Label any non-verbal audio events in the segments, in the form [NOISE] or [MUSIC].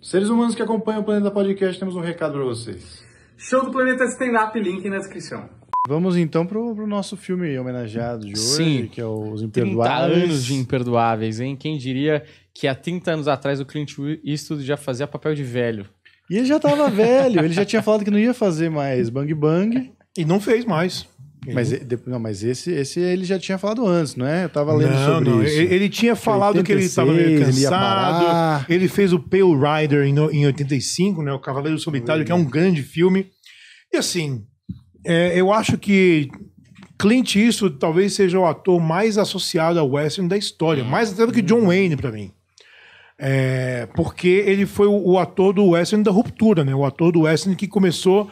Seres humanos que acompanham o Planeta Podcast, temos um recado para vocês. Show do Planeta Stand Up, link na descrição. Vamos então pro, pro nosso filme homenageado de hoje, Sim. que é Os Imperdoáveis. 30 anos de Imperdoáveis, hein? Quem diria que há 30 anos atrás o Clint Eastwood já fazia papel de velho. E ele já tava velho, ele já tinha falado que não ia fazer mais Bang Bang. E não fez mais. Mas, uhum. não, mas esse, esse ele já tinha falado antes, não é? Eu tava lendo não, sobre não. isso. Ele, ele tinha falado 86, que ele estava meio cansado. Ele, ele, fez o Pale Rider em, em 85, né? O Cavaleiro Solitário, que é um uhum. grande filme. E assim, é, eu acho que Clint Eastwood talvez seja o ator mais associado ao western da história, uhum. mais até do que John Wayne para mim. É, porque ele foi o, o ator do western da ruptura, né? O ator do western que começou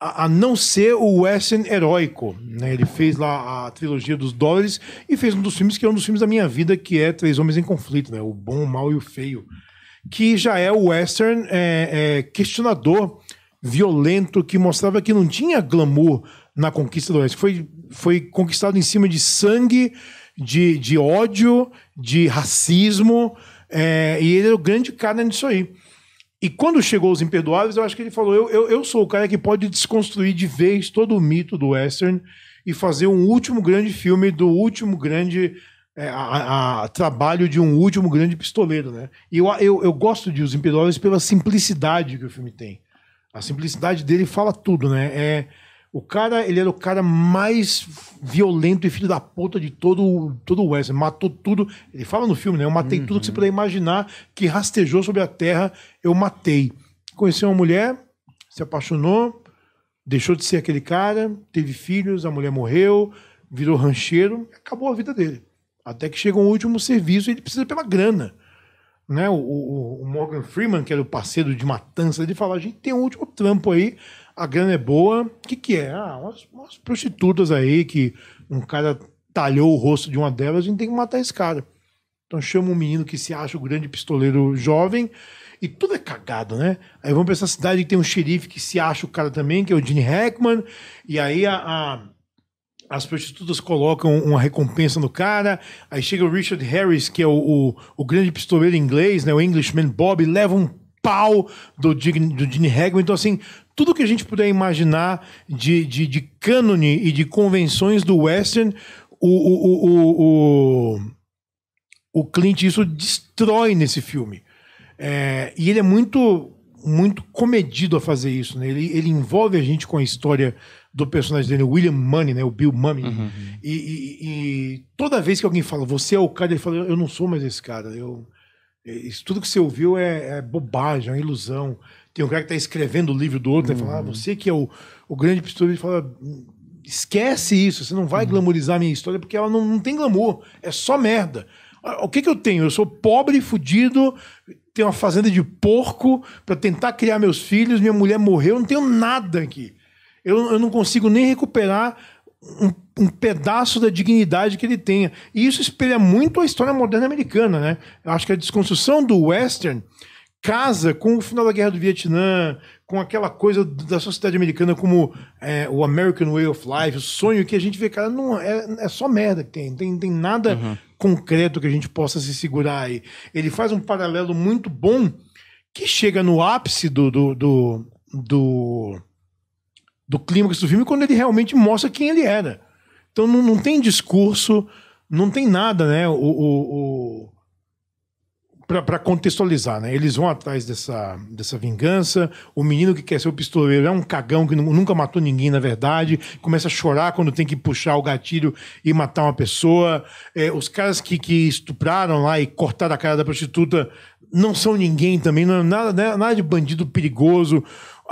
a, a, não ser o western heróico. Né? Ele fez lá a trilogia dos dólares e fez um dos filmes que é um dos filmes da minha vida, que é Três Homens em Conflito, né? O Bom, o Mal e o Feio. Que já é o western é, é, questionador, violento, que mostrava que não tinha glamour na conquista do oeste. Foi, foi conquistado em cima de sangue, de, de ódio, de racismo, é, e ele é o grande cara nisso aí. E quando chegou Os Imperdoáveis, eu acho que ele falou: eu, eu, eu sou o cara que pode desconstruir de vez todo o mito do western e fazer um último grande filme do último grande é, a, a, trabalho de um último grande pistoleiro, né? E eu, eu, eu gosto de Os Imperadores pela simplicidade que o filme tem. A simplicidade dele fala tudo, né? É, o cara, ele era o cara mais violento e filho da puta de todo, todo o Wesley. Matou tudo. Ele fala no filme, né? Eu matei uhum. tudo que você uhum. puder imaginar que rastejou sobre a terra, eu matei. Conheceu uma mulher, se apaixonou, deixou de ser aquele cara, teve filhos, a mulher morreu, virou rancheiro, acabou a vida dele. Até que chega um último serviço e ele precisa pela grana. Né? O, o, o Morgan Freeman, que era o parceiro de matança, ele fala: a gente tem um último trampo aí a grana é boa. O que, que é? Ah, umas, umas, prostitutas aí que um cara talhou o rosto de uma delas, a gente tem que matar esse cara. Então chama um menino que se acha o grande pistoleiro jovem e tudo é cagado, né? Aí vamos pra essa cidade que tem um xerife que se acha o cara também, que é o Gene Hackman, e aí a, a, as prostitutas colocam uma recompensa no cara, aí chega o Richard Harris, que é o, o, o grande pistoleiro inglês, né? O Englishman Bob, leva um pau do, do Gene Então, assim, tudo que a gente puder imaginar de, de, de cânone e de convenções do western, o, o, o, o, o Clint isso destrói nesse filme. É, e ele é muito muito comedido a fazer isso, né? Ele, ele envolve a gente com a história do personagem dele, William Money, né? O Bill Mummy. Uhum. E, e, e, toda vez que alguém fala, você é o cara, ele fala, eu não sou mais esse cara. Eu, isso tudo que você ouviu é, é bobagem, é uma ilusão. Tem um cara que está escrevendo o livro do outro, uhum. fala ah, uhum. você que é o, o grande pistoleiro, ele fala, esquece isso, você não vai uhum. glamorizar a minha história, porque ela não, não tem glamour, é só merda. Ah, o que, que eu tenho? Eu sou pobre, fudido, tenho uma fazenda de porco para tentar criar meus filhos, minha mulher morreu, eu não tenho nada aqui. Eu, eu não consigo nem recuperar um, um, pedaço da dignidade que ele tenha. E isso espelha muito a história moderna americana, né? Eu acho que a desconstrução do western casa com o final da Guerra do Vietnã, com aquela coisa da sociedade americana como é, o American Way of Life, o sonho que a gente vê, cara, não é, é só merda que tem, não tem, tem nada uhum. concreto que a gente possa se segurar aí. Ele faz um paralelo muito bom que chega no ápice do, do, do, do do clímax do filme quando ele realmente mostra quem ele era. Então não, não tem discurso, não tem nada, né? O, o, o para contextualizar, né? Eles vão atrás dessa, dessa vingança. O menino que quer ser o pistoleiro é um cagão que nunca matou ninguém, na verdade. Começa a chorar quando tem que puxar o gatilho e matar uma pessoa. É, os caras que, que estupraram lá e cortaram a cara da prostituta não são ninguém também, não é nada, né, nada de bandido perigoso.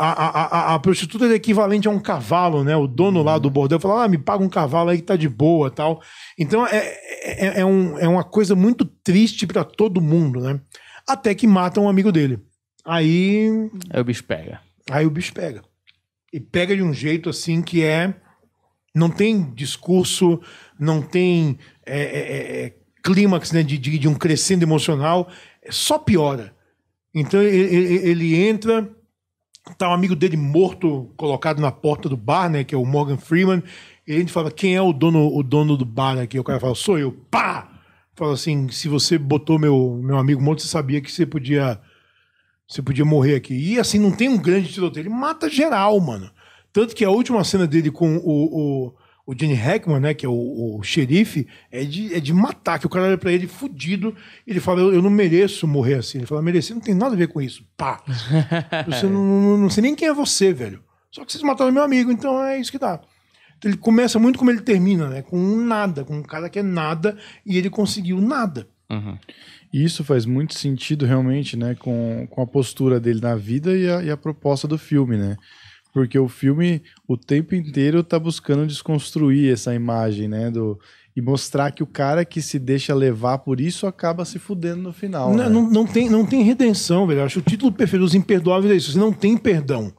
A, a, a, a, prostituta é equivalente a um cavalo, né? O dono lá do bordel fala, ah, me paga um cavalo aí que tá de boa tal. Então é, é, é, é um, é uma coisa muito triste para todo mundo, né? Até que mata um amigo dele. Aí. Aí o bicho pega. Aí o bicho pega. E pega de um jeito assim que é. Não tem discurso, não tem é, é, é, é clímax né, de, de, de um crescendo emocional só piora. Então ele entra, tá um amigo dele morto colocado na porta do bar, né? Que é o Morgan Freeman. E ele fala: quem é o dono, o dono do bar aqui? O cara fala: sou eu. Pá! Fala assim: se você botou meu, meu amigo morto, você sabia que você podia. Você podia morrer aqui. E assim, não tem um grande tiroteio. Ele mata geral, mano. Tanto que a última cena dele com o, o o Gene Hackman, né, que é o, o xerife, é de, é de matar, que o cara olha pra ele fudido, ele fala, eu, eu, não mereço morrer assim. Ele fala, merecer não tem nada a ver com isso. Pá! [LAUGHS] Você não, não, não sei nem quem é você, velho. Só que vocês mataram meu amigo, então é isso que dá. Então, ele começa muito como ele termina, né? Com um nada, com um cara que é nada, e ele conseguiu nada. Uhum. Isso faz muito sentido realmente, né? Com, com a postura dele na vida e a, e a proposta do filme, né? porque o filme o tempo inteiro tá buscando desconstruir essa imagem, né, do e mostrar que o cara que se deixa levar por isso acaba se fudendo no final. Não, né? não, não tem, não tem redenção, velho. acho acho o título perfeito, Os Imperdoáveis é isso. Você não tem perdão.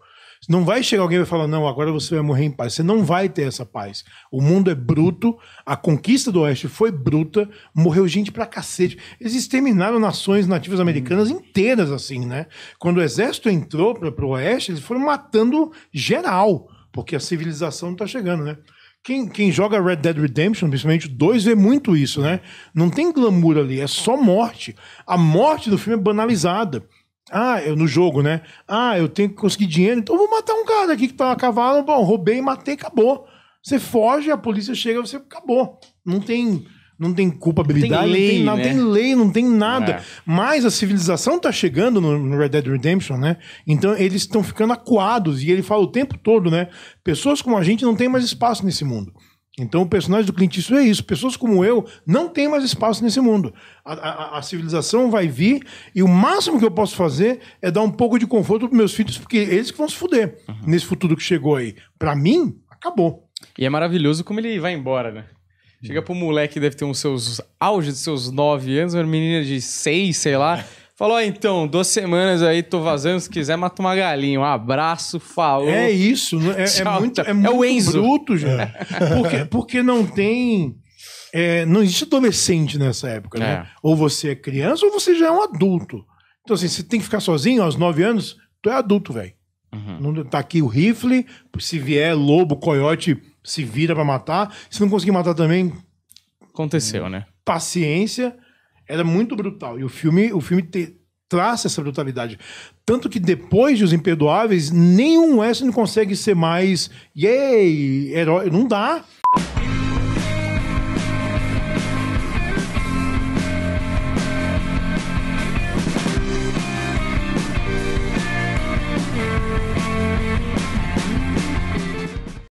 Não vai chegar alguém e falar, não, agora você vai morrer em paz. Você não vai ter essa paz. O mundo é bruto, a conquista do Oeste foi bruta, morreu gente pra cacete. Eles exterminaram nações nativas americanas hum. inteiras, assim, né? Quando o exército entrou pra, pro Oeste, eles foram matando geral, porque a civilização não tá chegando, né? Quem, quem, joga Red Dead Redemption, principalmente o 2, vê muito isso, né? Não tem glamour ali, é só morte. A morte do filme é banalizada. Ah, eu no jogo, né? Ah, eu tenho que conseguir dinheiro, então eu vou matar um cara aqui que tá a cavalo. Bom, roubei, matei, acabou. Você foge, a polícia chega, você acabou. Não tem não tem culpabilidade, não tem lei, não tem, né? não tem, lei, não tem nada. É. Mas a civilização tá chegando no Red Dead Redemption, né? Então eles estão ficando acuados e ele fala o tempo todo, né? Pessoas como a gente não tem mais espaço nesse mundo. Então, o personagem do Clint Eastwood é isso. Pessoas como eu não têm mais espaço nesse mundo. A, a, a, civilização vai vir e o máximo que eu posso fazer é dar um pouco de conforto para meus filhos, porque eles que vão se fuder uhum. nesse futuro que chegou aí. Para mim, acabou. E é maravilhoso como ele vai embora, né? Chega pro moleque que deve ter uns seus auge de seus 9 anos, uma menina de 6, sei lá. [LAUGHS] Falou, então, duas semanas aí, tô vazando. Se quiser, mata uma galinha. Um abraço, falou. É isso. Né? É, é muito, é, muito é o Enzo. bruto, gente. É. Porque, porque não tem. É, não existe adolescente nessa época, né? É. Ou você é criança ou você já é um adulto. Então, assim, você tem que ficar sozinho aos nove anos, tu é adulto, velho. Uhum. Não, tá aqui o rifle, se vier lobo, coiote, se vira para matar. Se não conseguir matar também. Aconteceu, né? Paciência. Era muito brutal. E o filme, o filme te, traça essa brutalidade. Tanto que depois de Os Imperdoáveis, nenhum Western consegue ser mais. Yay! Herói. Não dá.